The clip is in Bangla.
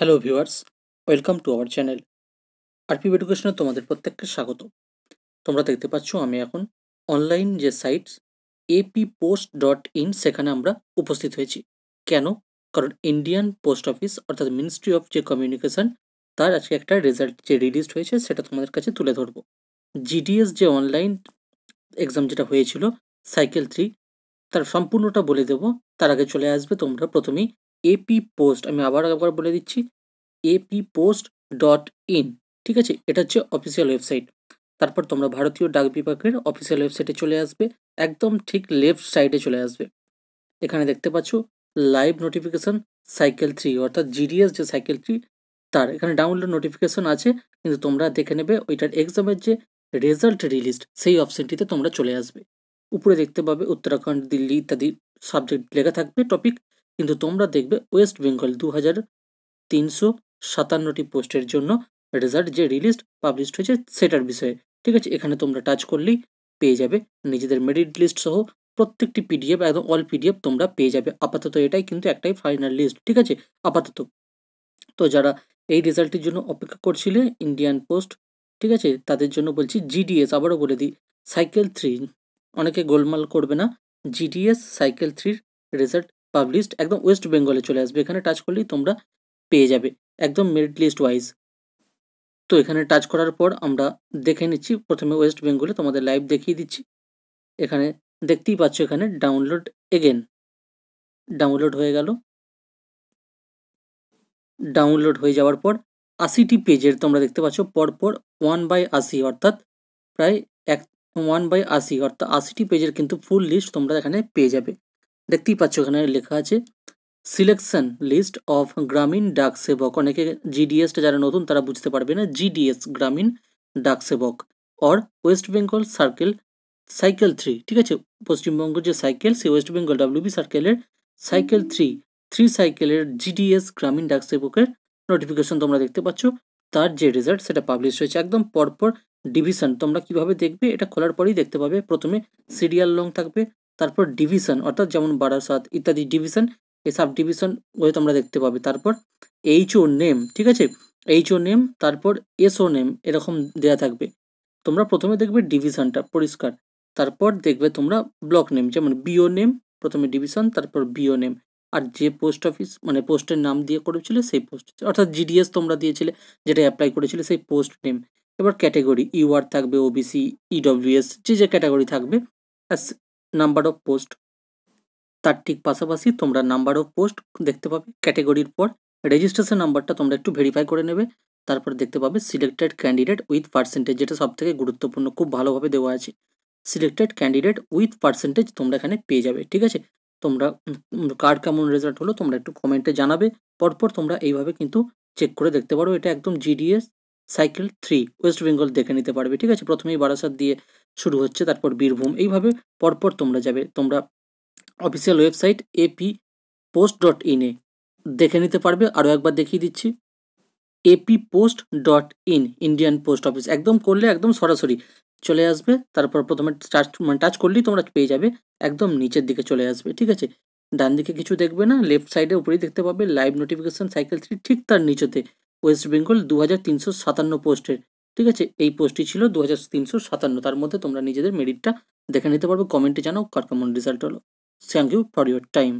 hello viewers welcome to our channel R P এডুকেশনে তোমাদের প্রত্যেককে স্বাগত তোমরা দেখতে পাচ্ছ আমি এখন অনলাইন যে sites AP post dot in সেখানে আমরা উপস্থিত হয়েছি কেন কারণ ইন্ডিয়ান পোস্ট অফিস অর্থাৎ মিনিস্ট্রি অফ যে কমিউনিকেশন তার আজকে একটা রেজাল্ট যে রিলিজ হয়েছে সেটা তোমাদের কাছে তুলে ধরব জিডিএস যে অনলাইন এক্সাম যেটা হয়েছিল সাইকেল থ্রি তার সম্পূর্ণটা বলে দেব তার আগে চলে আসবে তোমরা প্রথমেই এপি পোস্ট আমি আবার একবার বলে দিচ্ছি এপি পোস্ট ডট ইন ঠিক আছে এটা হচ্ছে অফিসিয়াল ওয়েবসাইট তারপর তোমরা ভারতীয় ডাক বিভাগের অফিসিয়াল ওয়েবসাইটে চলে আসবে একদম ঠিক লেফট সাইডে চলে আসবে এখানে দেখতে পাচ্ছ লাইভ নোটিফিকেশন সাইকেল থ্রি অর্থাৎ জিডিএস যে সাইকেল থ্রি তার এখানে ডাউনলোড নোটিফিকেশান আছে কিন্তু তোমরা দেখে নেবে ওইটার এক্সামের যে রেজাল্ট রিলিজড সেই অপশানটিতে তোমরা চলে আসবে উপরে দেখতে পাবে উত্তরাখণ্ড দিল্লি ইত্যাদি সাবজেক্ট লেখা থাকবে টপিক কিন্তু তোমরা দেখবে ওয়েস্ট বেঙ্গল দু হাজার তিনশো সাতান্নটি পোস্টের জন্য রেজাল্ট যে রিলিস্ট পাবলিশড হয়েছে সেটার বিষয়ে ঠিক আছে এখানে তোমরা টাচ করলেই পেয়ে যাবে নিজেদের মেরিট লিস্ট সহ প্রত্যেকটি পিডিএফ একদম অল পিডিএফ তোমরা পেয়ে যাবে আপাতত এটাই কিন্তু একটাই ফাইনাল লিস্ট ঠিক আছে আপাতত তো যারা এই রেজাল্টের জন্য অপেক্ষা করছিলে ইন্ডিয়ান পোস্ট ঠিক আছে তাদের জন্য বলছি জিডিএস আবারও বলে দিই সাইকেল থ্রি অনেকে গোলমাল করবে না জিডিএস সাইকেল থ্রির রেজাল্ট পাবলিশড একদম ওয়েস্ট বেঙ্গলে চলে আসবে এখানে টাচ করলেই তোমরা পেয়ে যাবে একদম মেরিট লিস্ট ওয়াইজ তো এখানে টাচ করার পর আমরা দেখে নিচ্ছি প্রথমে ওয়েস্ট বেঙ্গলে তোমাদের লাইভ দেখিয়ে দিচ্ছি এখানে দেখতেই পাচ্ছ এখানে ডাউনলোড এগেন ডাউনলোড হয়ে গেল ডাউনলোড হয়ে যাওয়ার পর আশিটি পেজের তোমরা দেখতে পাচ্ছ পরপর ওয়ান বাই আশি অর্থাৎ প্রায় এক ওয়ান বাই আশি অর্থাৎ আশিটি পেজের কিন্তু ফুল লিস্ট তোমরা এখানে পেয়ে যাবে দেখতেই পাচ্ছ ওখানে লেখা আছে সিলেকশন লিস্ট অফ গ্রামীণ ডাক সেবক অনেকে জিডিএসটা যারা নতুন তারা বুঝতে পারবে না জিডিএস গ্রামীণ ডাক সেবক or West Bengal circle cycle three ঠিক আছে পশ্চিমবঙ্গের যে সাইকেল সে ওয়েস্ট বেঙ্গল ডাব্লিউবি সার্কেলের সাইকেল থ্রি থ্রি সাইকেলের জিডিএস গ্রামীণ ডাক সেবকের নোটিফিকেশন তোমরা দেখতে পাচ্ছ তার যে রেজাল্ট সেটা পাবলিশ হয়েছে একদম পরপর ডিভিশন তোমরা কিভাবে দেখবে এটা খোলার পরেই দেখতে পাবে প্রথমে সিরিয়াল লং থাকবে তারপর ডিভিশন অর্থাৎ যেমন বারাসাত ইত্যাদি ডিভিশন এই সাব ডিভিশন ওই তোমরা দেখতে পাবে তারপর এইচ ও নেম ঠিক আছে এইচ ও নেম তারপর এস ও নেম এরকম দেয়া থাকবে তোমরা প্রথমে দেখবে ডিভিশনটা পরিষ্কার তারপর দেখবে তোমরা ব্লক নেম যেমন বিও নেম প্রথমে ডিভিশন তারপর বিও নেম আর যে পোস্ট অফিস মানে পোস্টের নাম দিয়ে করেছিল সেই পোস্ট অর্থাৎ জিডিএস তোমরা দিয়েছিলে যেটা অ্যাপ্লাই করেছিলে সেই পোস্ট নেম এবার ক্যাটাগরি ইউআর থাকবে ওবিসি ইডব্লিউএস e যে যে ক্যাটাগরি থাকবে নাম্বার অফ পোস্ট তার ঠিক পাশাপাশি তোমরা নাম্বার অফ পোস্ট দেখতে পাবে ক্যাটেগরির পর রেজিস্ট্রেশন নাম্বারটা তোমরা একটু ভেরিফাই করে নেবে তারপর দেখতে পাবে সিলেক্টেড ক্যান্ডিডেট উইথ পার্সেন্টেজ যেটা সবথেকে গুরুত্বপূর্ণ খুব ভালোভাবে দেওয়া আছে সিলেক্টেড ক্যান্ডিডেট উইথ পার্সেন্টেজ তোমরা এখানে পেয়ে যাবে ঠিক আছে তোমরা কার কেমন রেজাল্ট হলো তোমরা একটু কমেন্টে জানাবে পরপর তোমরা এইভাবে কিন্তু চেক করে দেখতে পারো এটা একদম GDS cycle three West Bengal দেখে নিতে পারবে ঠিক আছে প্রথমেই বারাসাত দিয়ে শুরু হচ্ছে তারপর বীরভূম এইভাবে পরপর তোমরা যাবে তোমরা official website AP post dot ইনে দেখে নিতে পারবে আরও একবার দেখিয়ে দিচ্ছি AP post dot in Indian post office একদম করলে একদম সরাসরি চলে আসবে তারপর প্রথমে টাচ মানে টাচ করলেই তোমরা পেয়ে যাবে একদম নিচের দিকে চলে আসবে ঠিক আছে ডান দিকে কিছু দেখবে না লেফট সাইডে উপরেই দেখতে পাবে লাইভ নোটিফিকেশান সাইকেল থ্রি ঠিক তার নিচেতে ওয়েস্ট বেঙ্গল দু হাজার তিনশো সাতান্ন পোস্টের ঠিক আছে এই পোস্টটি ছিল দু হাজার তিনশো সাতান্ন তার মধ্যে তোমরা নিজেদের মেরিটটা দেখে নিতে পারবে কমেন্টে জানাও কার কেমন রেজাল্ট হলো thank you for your time